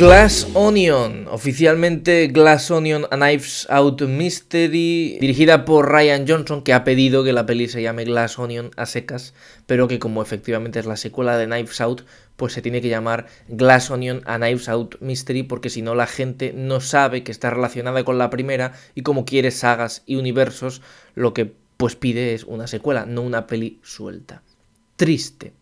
Glass Onion, oficialmente Glass Onion A Knives Out Mystery, dirigida por Ryan Johnson, que ha pedido que la peli se llame Glass Onion a secas, pero que como efectivamente es la secuela de Knives Out, pues se tiene que llamar Glass Onion A Knives Out Mystery, porque si no la gente no sabe que está relacionada con la primera y como quiere sagas y universos, lo que pues pide es una secuela, no una peli suelta. Triste,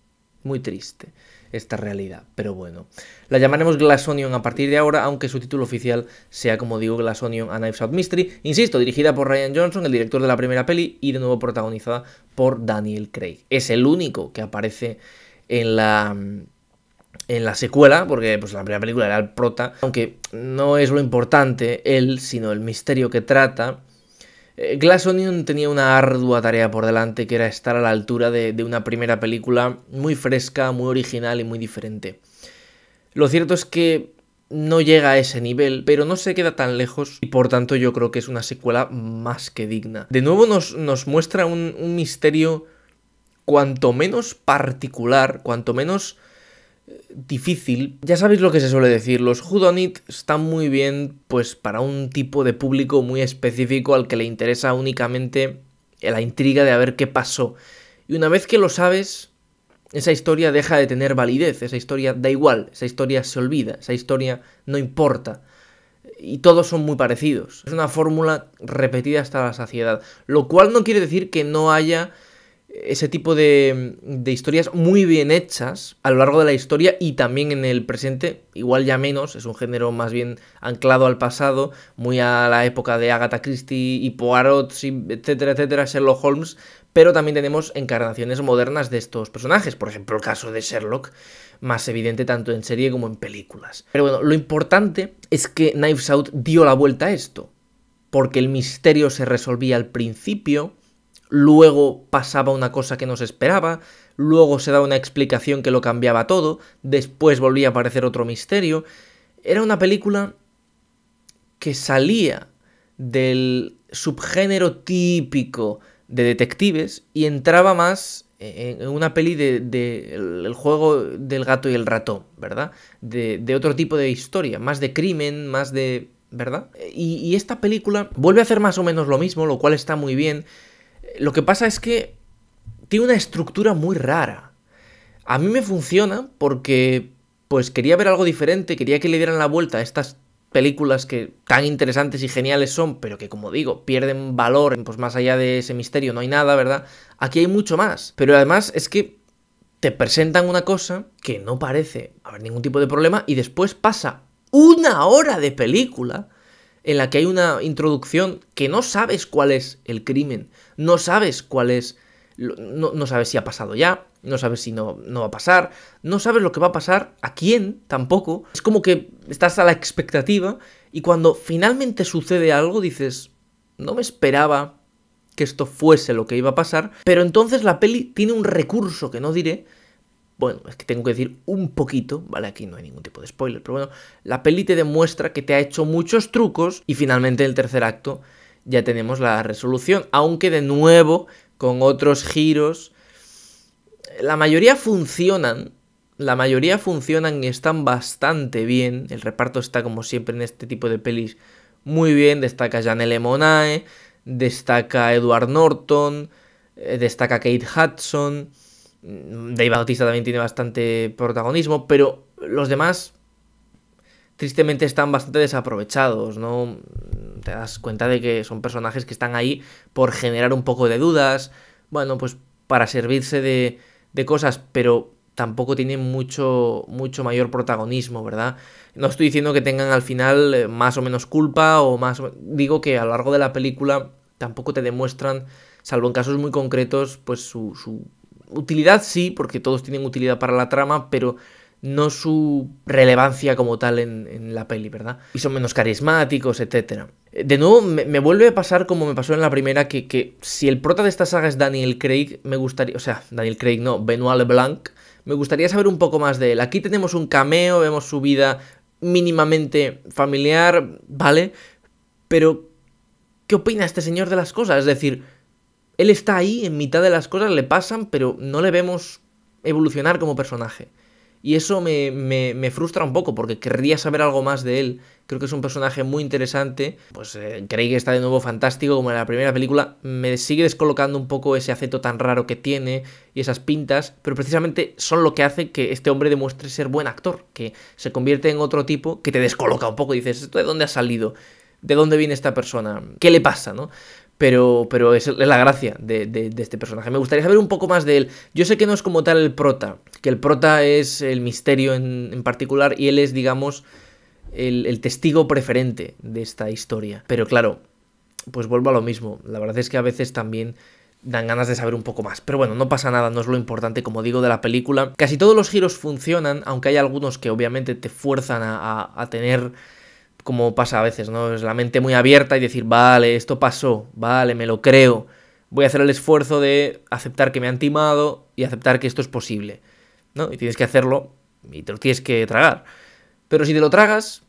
muy triste esta realidad. Pero bueno, la llamaremos Glass Onion a partir de ahora, aunque su título oficial sea, como digo, Glass Onion a Knives Out Mystery. Insisto, dirigida por Ryan Johnson, el director de la primera peli, y de nuevo protagonizada por Daniel Craig. Es el único que aparece en la en la secuela, porque pues, la primera película era el prota, aunque no es lo importante él, sino el misterio que trata eh, Glass Onion tenía una ardua tarea por delante que era estar a la altura de, una primera película muy fresca, muy original y muy diferente. Lo cierto es que no llega a ese nivel, pero no se queda tan lejos y por tanto yo creo que es una secuela más que digna. De nuevo nos, muestra un misterio cuanto menos particular, cuanto menos difícil. Ya sabéis lo que se suele decir, los hudonit están muy bien pues para un tipo de público muy específico al que le interesa únicamente la intriga de a ver qué pasó. Y una vez que lo sabes, esa historia deja de tener validez, esa historia da igual, esa historia se olvida, esa historia no importa. Y todos son muy parecidos. Es una fórmula repetida hasta la saciedad. Lo cual no quiere decir que no haya ese tipo de, historias muy bien hechas a lo largo de la historia y también en el presente, igual ya menos, es un género más bien anclado al pasado, muy a la época de Agatha Christie y Poirot, etcétera, etcétera, Sherlock Holmes, pero también tenemos encarnaciones modernas de estos personajes, por ejemplo el caso de Sherlock, más evidente tanto en serie como en películas. Pero bueno, lo importante es que Knives Out dio la vuelta a esto, porque el misterio se resolvía al principio, luego pasaba una cosa que no se esperaba, luego se daba una explicación que lo cambiaba todo, después volvía a aparecer otro misterio. Era una película que salía del subgénero típico de detectives y entraba más en una peli del de, juego del gato y el ratón, ¿verdad? De, otro tipo de historia, más de crimen, más de... ¿verdad? y esta película vuelve a hacer más o menos lo mismo, lo cual está muy bien, lo que pasa es que tiene una estructura muy rara. A mí me funciona porque pues quería ver algo diferente, quería que le dieran la vuelta a estas películas que tan interesantes y geniales son, pero que como digo, pierden valor, pues más allá de ese misterio no hay nada, ¿verdad? Aquí hay mucho más. Pero además es que te presentan una cosa que no parece haber ningún tipo de problema y después pasa una hora de película en la que hay una introducción que no sabes cuál es el crimen, no sabes cuál es, no, sabes si ha pasado ya, no sabes si no, no va a pasar, no sabes lo que va a pasar, a quién tampoco. Es como que estás a la expectativa y cuando finalmente sucede algo dices, no me esperaba que esto fuese lo que iba a pasar, pero entonces la peli tiene un recurso que no diré, bueno, es que tengo que decir un poquito, ¿vale? Aquí no hay ningún tipo de spoiler, pero bueno, la peli te demuestra que te ha hecho muchos trucos y finalmente en el tercer acto ya tenemos la resolución, aunque de nuevo con otros giros, la mayoría funcionan, la mayoría funcionan y están bastante bien, el reparto está como siempre en este tipo de pelis muy bien, destaca Janelle Monae, destaca Edward Norton, eh, destaca Kate Hudson, Dave Bautista también tiene bastante protagonismo, pero los demás tristemente están bastante desaprovechados, ¿no? Te das cuenta de que son personajes que están ahí por generar un poco de dudas, bueno, pues para servirse de, cosas, pero tampoco tienen mucho, mucho mayor protagonismo, ¿verdad? No estoy diciendo que tengan al final eh, más o menos culpa o más... Digo que a lo largo de la película tampoco te demuestran, salvo en casos muy concretos, pues su utilidad sí, porque todos tienen utilidad para la trama, pero no su relevancia como tal en, la peli, ¿verdad? Y son menos carismáticos, etc. Eh, de nuevo, me, vuelve a pasar como me pasó en la primera, que, que si el prota de esta saga es Daniel Craig, me gustaría, o sea, Daniel Craig no, Benoit Leblanc, me gustaría saber un poco más de él. Aquí tenemos un cameo, vemos su vida mínimamente familiar, ¿vale? Pero, ¿qué opina este señor de las cosas? Es decir, él está ahí, en mitad de las cosas le pasan, pero no le vemos evolucionar como personaje. Y eso me, frustra un poco porque querría saber algo más de él. Creo que es un personaje muy interesante. Pues eh, creí que está de nuevo fantástico como en la primera película. Me sigue descolocando un poco ese aceto tan raro que tiene y esas pintas. Pero precisamente son lo que hace que este hombre demuestre ser buen actor. Que se convierte en otro tipo que te descoloca un poco. dices, ¿esto de dónde ha salido? ¿De dónde viene esta persona? ¿Qué le pasa? ¿no? Pero, pero es, la gracia de, este personaje. Me gustaría saber un poco más de él. Yo sé que no es como tal el prota, que el prota es el misterio en, particular y él es, digamos, el, testigo preferente de esta historia. Pero claro, pues vuelvo a lo mismo. La verdad es que a veces también dan ganas de saber un poco más. Pero bueno, no pasa nada, no es lo importante, como digo, de la película. Casi todos los giros funcionan, aunque hay algunos que obviamente te fuerzan a tener como pasa a veces, ¿no? Es la mente muy abierta y decir, vale, esto pasó, vale, me lo creo. Voy a hacer el esfuerzo de aceptar que me han timado y aceptar que esto es posible, ¿no? Y tienes que hacerlo y te lo tienes que tragar. Pero si te lo tragas,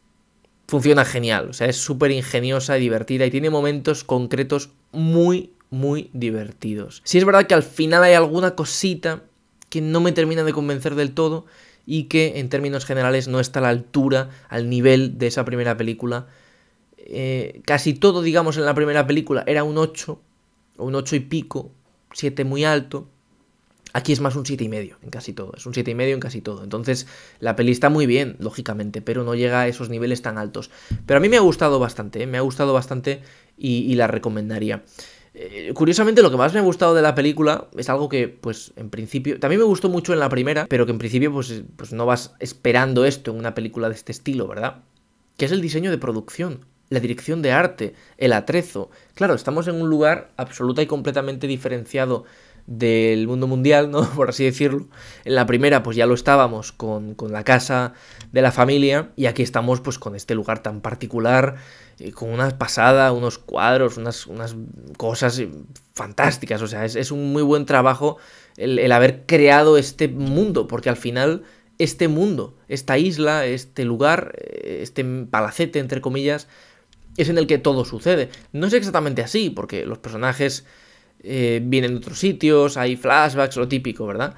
funciona genial. O sea, es súper ingeniosa y divertida y tiene momentos concretos muy, muy divertidos. Si es verdad que al final hay alguna cosita que no me termina de convencer del todo, y que en términos generales no está a la altura, al nivel de esa primera película. Eh, casi todo, digamos, en la primera película era un 8, o un 8 y pico, 7 muy alto. Aquí es más un 7 y medio en casi todo, es un 7 y medio en casi todo. Entonces, la peli está muy bien, lógicamente, pero no llega a esos niveles tan altos. Pero a mí me ha gustado bastante, ¿eh? me ha gustado bastante y la recomendaría. Eh, curiosamente, lo que más me ha gustado de la película es algo que, pues, en principio. También me gustó mucho en la primera, pero que en principio, pues, eh, pues no vas esperando esto en una película de este estilo, ¿verdad? Que es el diseño de producción, la dirección de arte, el atrezo. Claro, estamos en un lugar absoluta y completamente diferenciado del mundo mundial, ¿no? Por así decirlo. En la primera, pues ya lo estábamos con, con la casa de la familia. Y aquí estamos, pues, con este lugar tan particular. Eh, con una pasada, unos cuadros, unas, unas cosas eh, fantásticas. O sea, es, un muy buen trabajo el, el haber creado este mundo. Porque al final este mundo, esta isla, este lugar, eh, este palacete, entre comillas, es en el que todo sucede. No es exactamente así, porque los personajes eh, vienen de otros sitios, hay flashbacks, lo típico, ¿verdad?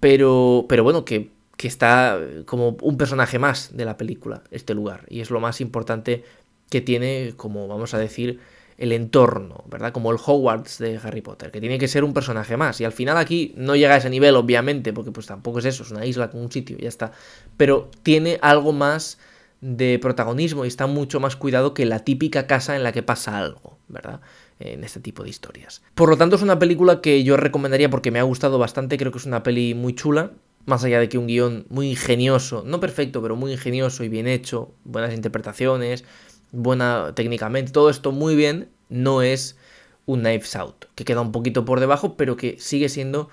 Pero, pero bueno, que, que está como un personaje más de la película, este lugar, y es lo más importante que tiene, como vamos a decir, el entorno, ¿verdad? Como el Hogwarts de Harry Potter, que tiene que ser un personaje más. Y al final aquí no llega a ese nivel, obviamente, porque pues tampoco es eso, es una isla con un sitio, ya está. Pero tiene algo más de protagonismo y está mucho más cuidado que la típica casa en la que pasa algo, ¿verdad? en este tipo de historias. Por lo tanto, es una película que yo recomendaría porque me ha gustado bastante, creo que es una peli muy chula, más allá de que un guión muy ingenioso, no perfecto, pero muy ingenioso y bien hecho, buenas interpretaciones, buena técnicamente, todo esto muy bien, no es un Knives Out, que queda un poquito por debajo, pero que sigue siendo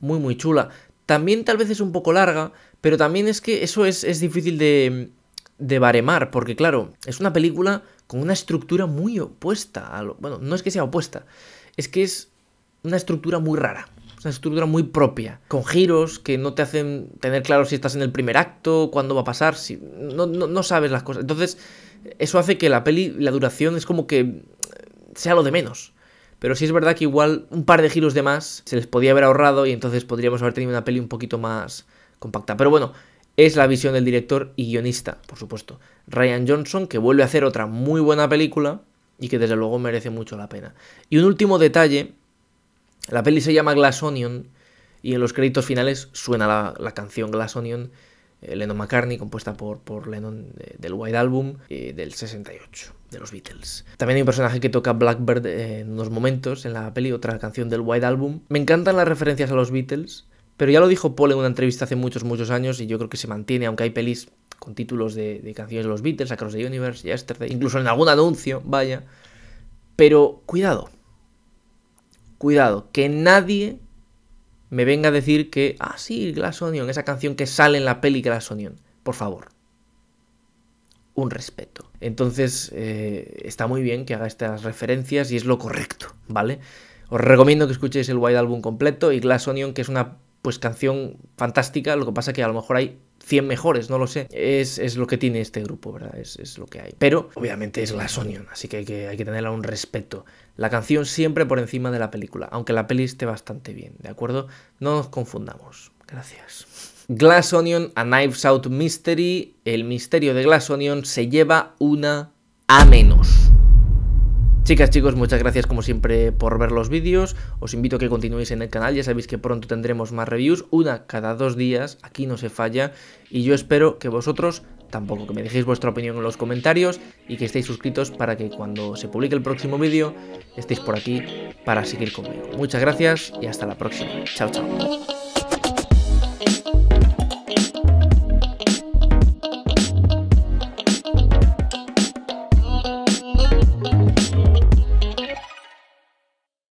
muy muy chula. También tal vez es un poco larga, pero también es que eso es, es difícil de, de baremar, porque claro, es una película con una estructura muy opuesta a lo... Bueno, no es que sea opuesta, es que es una estructura muy rara, una estructura muy propia, con giros que no te hacen tener claro si estás en el primer acto, cuándo va a pasar, si... No, no sabes las cosas. Entonces, eso hace que la peli, la duración es como que eh, sea lo de menos. Pero sí es verdad que igual un par de giros de más se les podía haber ahorrado y entonces podríamos haber tenido una peli un poquito más compacta. Pero bueno, es la visión del director y guionista, por supuesto, Ryan Johnson, que vuelve a hacer otra muy buena película y que desde luego merece mucho la pena. Y un último detalle, la peli se llama Glass Onion y en los créditos finales suena la, canción Glass Onion, eh, Lennon McCartney, compuesta por, por Lennon eh, del White Album eh, del 68 de los Beatles. También hay un personaje que toca Blackbird en unos momentos en la peli, otra canción del White Album. Me encantan las referencias a los Beatles, pero ya lo dijo Paul en una entrevista hace muchos, muchos años y yo creo que se mantiene, aunque hay pelis con títulos de, canciones de los Beatles, Across the Universe, Yesterday, incluso en algún anuncio, vaya. Pero cuidado, cuidado, que nadie me venga a decir que, ah, sí, Glass Onion, esa canción que sale en la peli Glass Onion, por favor. Un respeto. Entonces, eh, está muy bien que haga estas referencias y es lo correcto, ¿vale? Os recomiendo que escuchéis el wide Album completo y Glass Onion, que es una pues canción fantástica, lo que pasa que a lo mejor hay 100 mejores, no lo sé. Es, lo que tiene este grupo, ¿verdad? Es, lo que hay. Pero obviamente es Glass Onion, así que hay que, tenerle un respeto. La canción siempre por encima de la película, aunque la peli esté bastante bien, ¿de acuerdo? No nos confundamos. Gracias. Glass Onion a Knives Out Mystery, el misterio de Glass Onion se lleva una a menos. Chicas, chicos, muchas gracias como siempre por ver los vídeos. Os invito a que continuéis en el canal. Ya sabéis que pronto tendremos más reviews, una cada dos días. Aquí no se falla. Y yo espero que vosotros tampoco, que me dejéis vuestra opinión en los comentarios y que estéis suscritos para que cuando se publique el próximo vídeo estéis por aquí para seguir conmigo. Muchas gracias y hasta la próxima. Chao, chao.